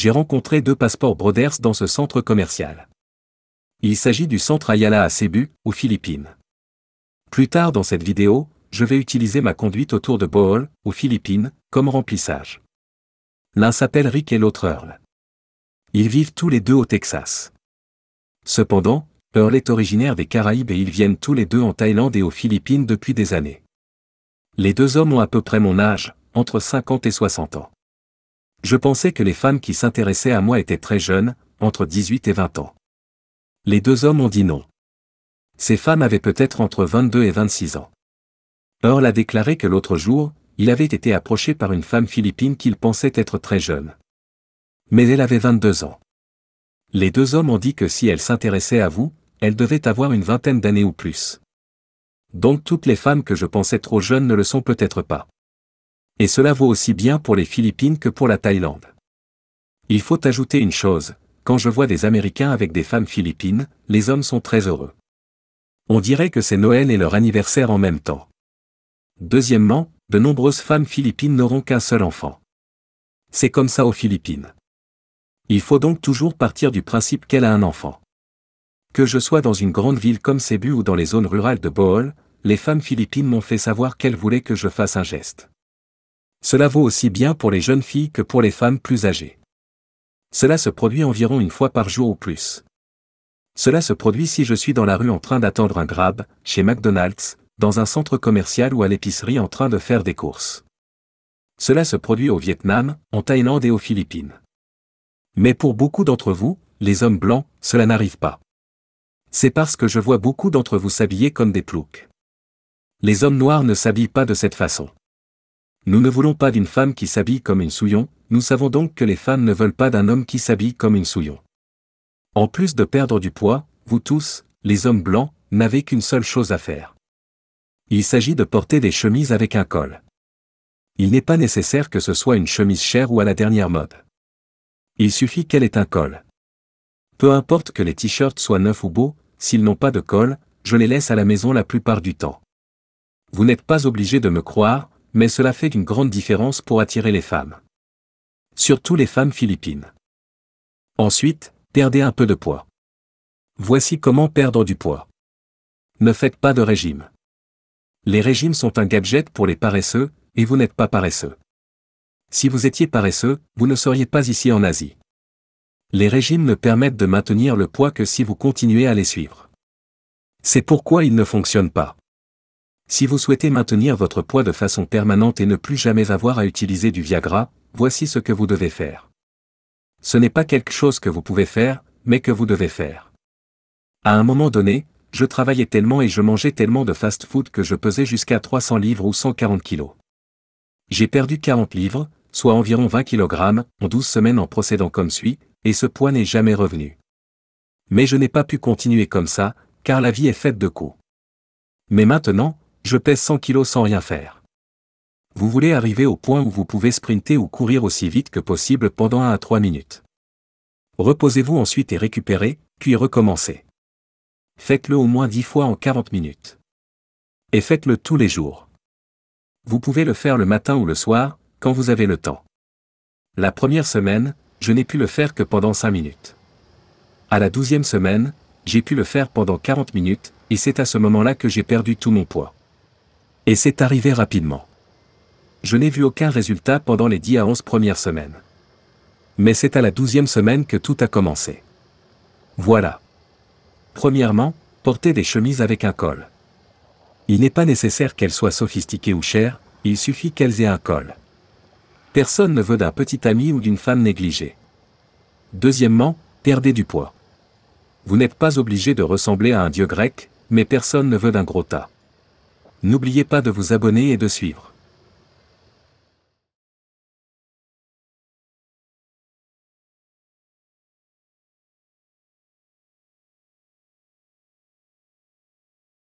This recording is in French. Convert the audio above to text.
j'ai rencontré deux passeports Brothers dans ce centre commercial. Il s'agit du centre Ayala à Cebu, aux Philippines. Plus tard dans cette vidéo, je vais utiliser ma conduite autour de Bohol, aux Philippines, comme remplissage. L'un s'appelle Rick et l'autre Earl. Ils vivent tous les deux au Texas. Cependant, Earl est originaire des Caraïbes et ils viennent tous les deux en Thaïlande et aux Philippines depuis des années. Les deux hommes ont à peu près mon âge, entre 50 et 60 ans je pensais que les femmes qui s'intéressaient à moi étaient très jeunes, entre 18 et 20 ans. Les deux hommes ont dit non. Ces femmes avaient peut-être entre 22 et 26 ans. Earl a déclaré que l'autre jour, il avait été approché par une femme philippine qu'il pensait être très jeune. Mais elle avait 22 ans. Les deux hommes ont dit que si elle s'intéressait à vous, elle devait avoir une vingtaine d'années ou plus. Donc toutes les femmes que je pensais trop jeunes ne le sont peut-être pas et cela vaut aussi bien pour les Philippines que pour la Thaïlande. Il faut ajouter une chose, quand je vois des Américains avec des femmes philippines, les hommes sont très heureux. On dirait que c'est Noël et leur anniversaire en même temps. Deuxièmement, de nombreuses femmes philippines n'auront qu'un seul enfant. C'est comme ça aux Philippines. Il faut donc toujours partir du principe qu'elle a un enfant. Que je sois dans une grande ville comme Cebu ou dans les zones rurales de Bohol, les femmes philippines m'ont fait savoir qu'elles voulaient que je fasse un geste. Cela vaut aussi bien pour les jeunes filles que pour les femmes plus âgées. Cela se produit environ une fois par jour ou plus. Cela se produit si je suis dans la rue en train d'attendre un grab, chez McDonald's, dans un centre commercial ou à l'épicerie en train de faire des courses. Cela se produit au Vietnam, en Thaïlande et aux Philippines. Mais pour beaucoup d'entre vous, les hommes blancs, cela n'arrive pas. C'est parce que je vois beaucoup d'entre vous s'habiller comme des ploucs. Les hommes noirs ne s'habillent pas de cette façon. Nous ne voulons pas d'une femme qui s'habille comme une souillon, nous savons donc que les femmes ne veulent pas d'un homme qui s'habille comme une souillon. En plus de perdre du poids, vous tous, les hommes blancs, n'avez qu'une seule chose à faire. Il s'agit de porter des chemises avec un col. Il n'est pas nécessaire que ce soit une chemise chère ou à la dernière mode. Il suffit qu'elle ait un col. Peu importe que les t-shirts soient neufs ou beaux, s'ils n'ont pas de col, je les laisse à la maison la plupart du temps. Vous n'êtes pas obligé de me croire, mais cela fait une grande différence pour attirer les femmes. Surtout les femmes philippines. Ensuite, perdez un peu de poids. Voici comment perdre du poids. Ne faites pas de régime. Les régimes sont un gadget pour les paresseux, et vous n'êtes pas paresseux. Si vous étiez paresseux, vous ne seriez pas ici en Asie. Les régimes ne permettent de maintenir le poids que si vous continuez à les suivre. C'est pourquoi ils ne fonctionnent pas. Si vous souhaitez maintenir votre poids de façon permanente et ne plus jamais avoir à utiliser du Viagra, voici ce que vous devez faire. Ce n'est pas quelque chose que vous pouvez faire, mais que vous devez faire. À un moment donné, je travaillais tellement et je mangeais tellement de fast-food que je pesais jusqu'à 300 livres ou 140 kilos. J'ai perdu 40 livres, soit environ 20 kg, en 12 semaines en procédant comme suit, et ce poids n'est jamais revenu. Mais je n'ai pas pu continuer comme ça, car la vie est faite de coups. Mais maintenant, je pèse 100 kilos sans rien faire. Vous voulez arriver au point où vous pouvez sprinter ou courir aussi vite que possible pendant 1 à 3 minutes. Reposez-vous ensuite et récupérez, puis recommencez. Faites-le au moins 10 fois en 40 minutes. Et faites-le tous les jours. Vous pouvez le faire le matin ou le soir, quand vous avez le temps. La première semaine, je n'ai pu le faire que pendant 5 minutes. À la douzième semaine, j'ai pu le faire pendant 40 minutes, et c'est à ce moment-là que j'ai perdu tout mon poids. Et c'est arrivé rapidement. Je n'ai vu aucun résultat pendant les 10 à 11 premières semaines. Mais c'est à la 12e semaine que tout a commencé. Voilà. Premièrement, porter des chemises avec un col. Il n'est pas nécessaire qu'elles soient sophistiquées ou chères, il suffit qu'elles aient un col. Personne ne veut d'un petit ami ou d'une femme négligée. Deuxièmement, perdez du poids. Vous n'êtes pas obligé de ressembler à un dieu grec, mais personne ne veut d'un gros tas. N'oubliez pas de vous abonner et de suivre.